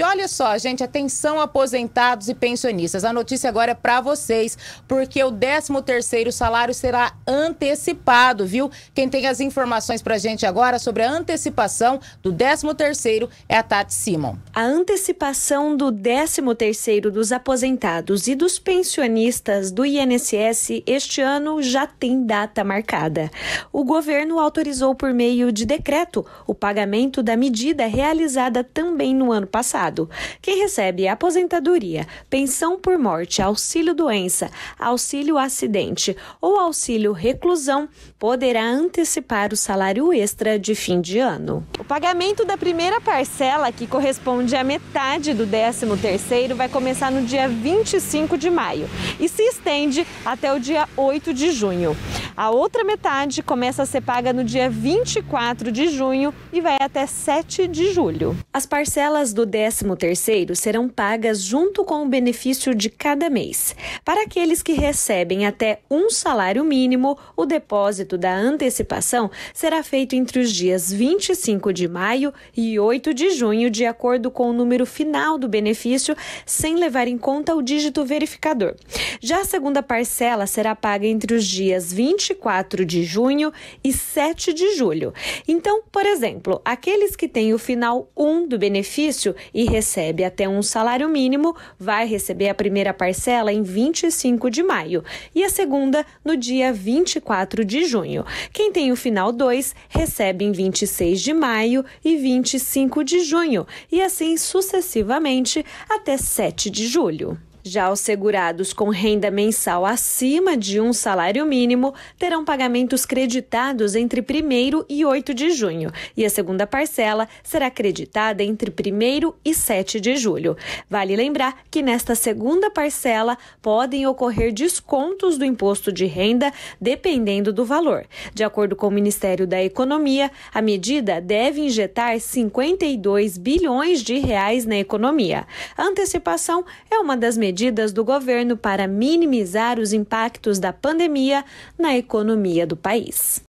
E olha só, gente, atenção aposentados e pensionistas. A notícia agora é para vocês, porque o 13º salário será antecipado, viu? Quem tem as informações para gente agora sobre a antecipação do 13º é a Tati Simon. A antecipação do 13º dos aposentados e dos pensionistas do INSS este ano já tem data marcada. O governo autorizou por meio de decreto o pagamento da medida realizada também no ano passado. Estado. Quem recebe aposentadoria, pensão por morte, auxílio doença, auxílio acidente ou auxílio reclusão poderá antecipar o salário extra de fim de ano. O pagamento da primeira parcela, que corresponde à metade do 13º, vai começar no dia 25 de maio e se estende até o dia 8 de junho. A outra metade começa a ser paga no dia 24 de junho e vai até 7 de julho. As parcelas do 13º serão pagas junto com o benefício de cada mês. Para aqueles que recebem até um salário mínimo, o depósito da antecipação será feito entre os dias 25 de maio e 8 de junho, de acordo com o número final do benefício, sem levar em conta o dígito verificador. Já a segunda parcela será paga entre os dias 20 24 de junho e 7 de julho. Então, por exemplo, aqueles que têm o final 1 do benefício e recebe até um salário mínimo, vai receber a primeira parcela em 25 de maio e a segunda no dia 24 de junho. Quem tem o final 2 recebe em 26 de maio e 25 de junho, e assim sucessivamente até 7 de julho. Já os segurados com renda mensal acima de um salário mínimo terão pagamentos creditados entre 1 e 8 de junho, e a segunda parcela será creditada entre 1 e 7 de julho. Vale lembrar que nesta segunda parcela podem ocorrer descontos do imposto de renda dependendo do valor. De acordo com o Ministério da Economia, a medida deve injetar 52 bilhões de reais na economia. A antecipação é uma das medidas medidas do governo para minimizar os impactos da pandemia na economia do país.